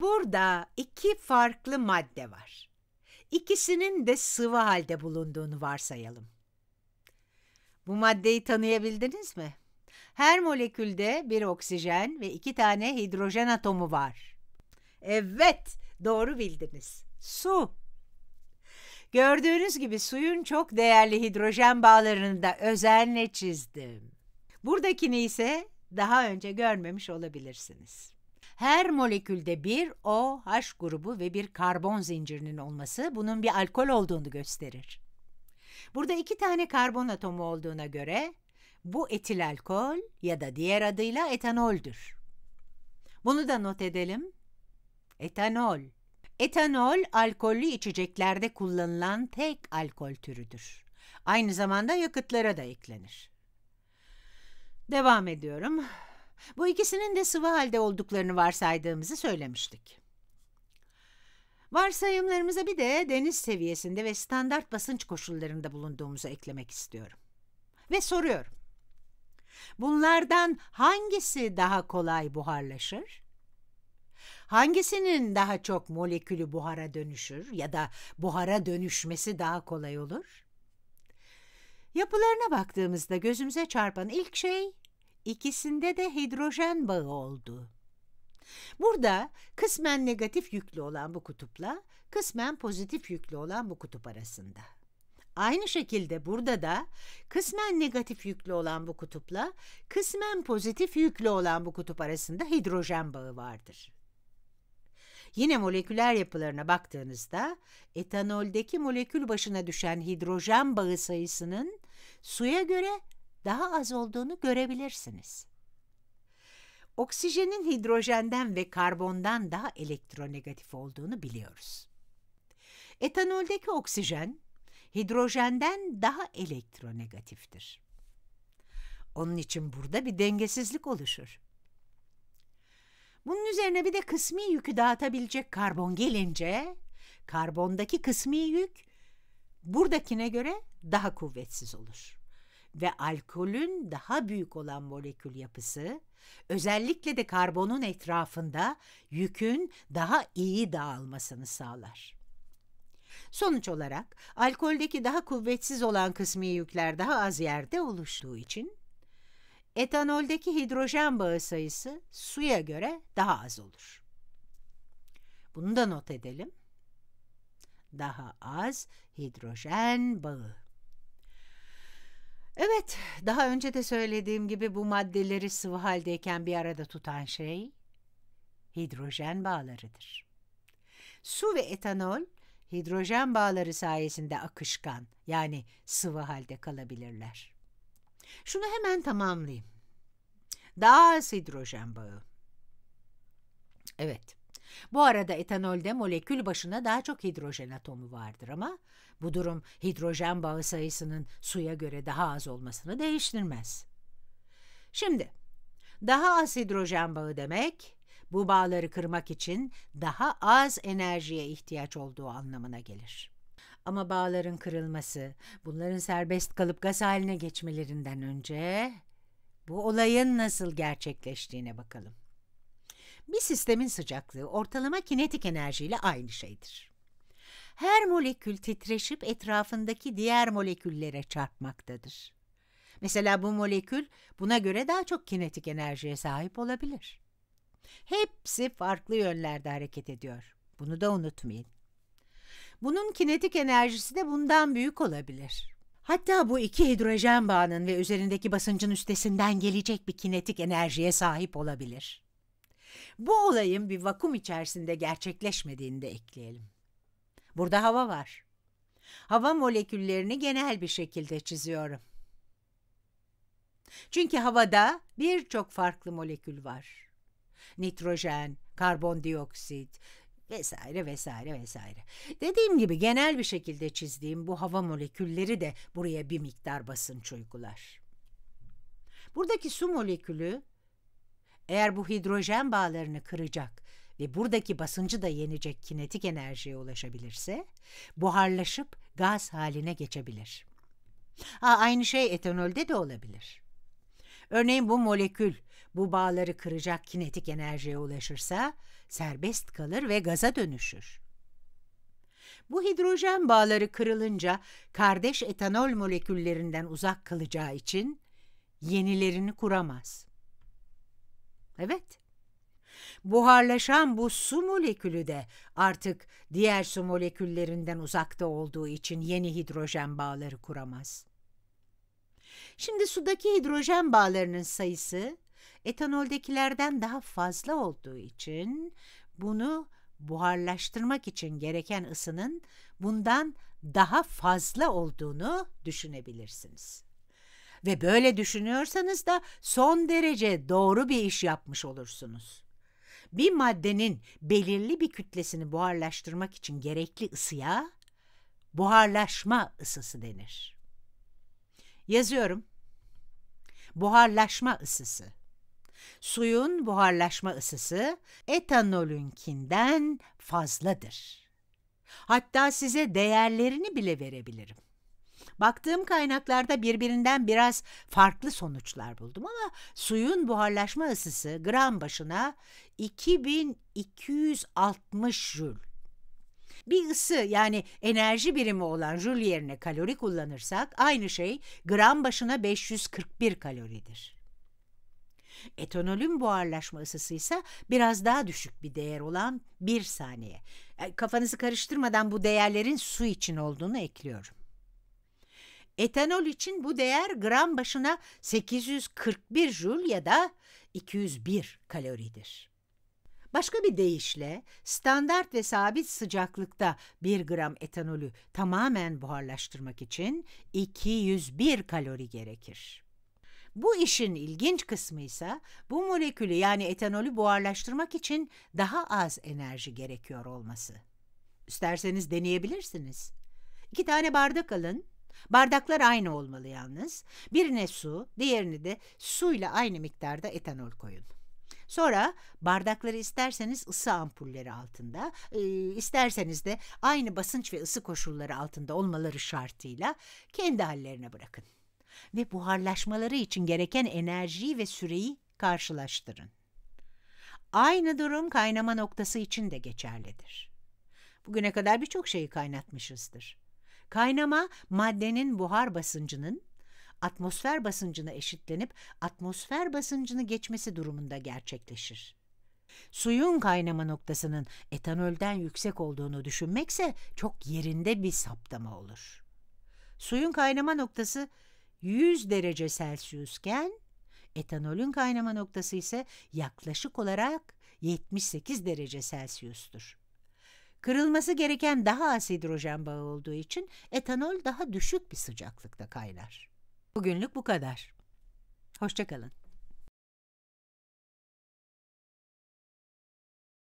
Burada iki farklı madde var. İkisinin de sıvı halde bulunduğunu varsayalım. Bu maddeyi tanıyabildiniz mi? Her molekülde bir oksijen ve iki tane hidrojen atomu var. Evet, doğru bildiniz. Su. Gördüğünüz gibi suyun çok değerli hidrojen bağlarını da özenle çizdim. Buradakini ise daha önce görmemiş olabilirsiniz. Her molekülde bir OH grubu ve bir karbon zincirinin olması bunun bir alkol olduğunu gösterir. Burada iki tane karbon atomu olduğuna göre bu etil alkol ya da diğer adıyla etanoldür. Bunu da not edelim. Etanol. Etanol alkollü içeceklerde kullanılan tek alkol türüdür. Aynı zamanda yakıtlara da eklenir. Devam ediyorum. Bu ikisinin de sıvı halde olduklarını varsaydığımızı söylemiştik. Varsayımlarımıza bir de deniz seviyesinde ve standart basınç koşullarında bulunduğumuzu eklemek istiyorum. Ve soruyorum. Bunlardan hangisi daha kolay buharlaşır? Hangisinin daha çok molekülü buhara dönüşür ya da buhara dönüşmesi daha kolay olur? Yapılarına baktığımızda gözümüze çarpan ilk şey ikisinde de hidrojen bağı oldu. Burada kısmen negatif yüklü olan bu kutupla kısmen pozitif yüklü olan bu kutup arasında. Aynı şekilde burada da kısmen negatif yüklü olan bu kutupla kısmen pozitif yüklü olan bu kutup arasında hidrojen bağı vardır. Yine moleküler yapılarına baktığınızda etanoldeki molekül başına düşen hidrojen bağı sayısının suya göre daha az olduğunu görebilirsiniz. Oksijenin hidrojenden ve karbondan daha elektronegatif olduğunu biliyoruz. Etanoldeki oksijen hidrojenden daha elektronegatiftir. Onun için burada bir dengesizlik oluşur. Bunun üzerine bir de kısmi yükü dağıtabilecek karbon gelince karbondaki kısmi yük buradakine göre daha kuvvetsiz olur ve alkolün daha büyük olan molekül yapısı, özellikle de karbonun etrafında yükün daha iyi dağılmasını sağlar. Sonuç olarak alkoldeki daha kuvvetsiz olan kısmi yükler daha az yerde oluştuğu için etanoldeki hidrojen bağı sayısı suya göre daha az olur. Bunu da not edelim. Daha az hidrojen bağı. Evet, daha önce de söylediğim gibi bu maddeleri sıvı haldeyken bir arada tutan şey hidrojen bağlarıdır. Su ve etanol hidrojen bağları sayesinde akışkan yani sıvı halde kalabilirler. Şunu hemen tamamlayayım. Daha az hidrojen bağı. Evet. Bu arada etanolde molekül başına daha çok hidrojen atomu vardır ama bu durum hidrojen bağı sayısının suya göre daha az olmasını değiştirmez. Şimdi, daha az hidrojen bağı demek, bu bağları kırmak için daha az enerjiye ihtiyaç olduğu anlamına gelir. Ama bağların kırılması, bunların serbest kalıp gaz haline geçmelerinden önce bu olayın nasıl gerçekleştiğine bakalım. Bir sistemin sıcaklığı ortalama kinetik enerjiyle aynı şeydir her molekül titreşip etrafındaki diğer moleküllere çarpmaktadır. Mesela bu molekül buna göre daha çok kinetik enerjiye sahip olabilir. Hepsi farklı yönlerde hareket ediyor. Bunu da unutmayın. Bunun kinetik enerjisi de bundan büyük olabilir. Hatta bu iki hidrojen bağının ve üzerindeki basıncın üstesinden gelecek bir kinetik enerjiye sahip olabilir. Bu olayın bir vakum içerisinde gerçekleşmediğini de ekleyelim. Burada hava var. Hava moleküllerini genel bir şekilde çiziyorum. Çünkü havada birçok farklı molekül var. Nitrojen, karbondioksit vesaire vesaire vesaire. Dediğim gibi genel bir şekilde çizdiğim bu hava molekülleri de buraya bir miktar basınç uygular. Buradaki su molekülü eğer bu hidrojen bağlarını kıracak ve buradaki basıncı da yenecek kinetik enerjiye ulaşabilirse buharlaşıp gaz haline geçebilir. Aa, aynı şey etanolde de olabilir. Örneğin bu molekül bu bağları kıracak kinetik enerjiye ulaşırsa serbest kalır ve gaza dönüşür. Bu hidrojen bağları kırılınca kardeş etanol moleküllerinden uzak kalacağı için yenilerini kuramaz. Evet, Buharlaşan bu su molekülü de artık diğer su moleküllerinden uzakta olduğu için yeni hidrojen bağları kuramaz. Şimdi sudaki hidrojen bağlarının sayısı etanoldekilerden daha fazla olduğu için bunu buharlaştırmak için gereken ısının bundan daha fazla olduğunu düşünebilirsiniz. Ve böyle düşünüyorsanız da son derece doğru bir iş yapmış olursunuz bir maddenin belirli bir kütlesini buharlaştırmak için gerekli ısıya buharlaşma ısısı denir. Yazıyorum. Buharlaşma ısısı. Suyun buharlaşma ısısı etanolünkinden fazladır. Hatta size değerlerini bile verebilirim. Baktığım kaynaklarda birbirinden biraz farklı sonuçlar buldum ama suyun buharlaşma ısısı gram başına 2260 jül. Bir ısı yani enerji birimi olan jül yerine kalori kullanırsak aynı şey gram başına 541 kaloridir. Etanolün buharlaşma ısısı ise biraz daha düşük bir değer olan 1 saniye. E, kafanızı karıştırmadan bu değerlerin su için olduğunu ekliyorum. Etanol için bu değer gram başına 841 jül ya da 201 kaloridir. Başka bir deyişle standart ve sabit sıcaklıkta 1 gram etanolü tamamen buharlaştırmak için 201 kalori gerekir. Bu işin ilginç kısmı ise bu molekülü yani etanolü buharlaştırmak için daha az enerji gerekiyor olması. İsterseniz deneyebilirsiniz. İki tane bardak alın, Bardaklar aynı olmalı yalnız. Birine su, diğerini de suyla aynı miktarda etanol koyun. Sonra bardakları isterseniz ısı ampulleri altında, isterseniz de aynı basınç ve ısı koşulları altında olmaları şartıyla kendi hallerine bırakın. Ve buharlaşmaları için gereken enerjiyi ve süreyi karşılaştırın. Aynı durum kaynama noktası için de geçerlidir. Bugüne kadar birçok şeyi kaynatmışızdır. Kaynama maddenin buhar basıncının atmosfer basıncına eşitlenip atmosfer basıncını geçmesi durumunda gerçekleşir. Suyun kaynama noktasının etanolden yüksek olduğunu düşünmekse çok yerinde bir saptama olur. Suyun kaynama noktası 100 derece Celsius'ken etanolün kaynama noktası ise yaklaşık olarak 78 derece Celsius'tur. Kırılması gereken daha az hidrojen bağı olduğu için etanol daha düşük bir sıcaklıkta kaynar. Bugünlük bu kadar. Hoşçakalın.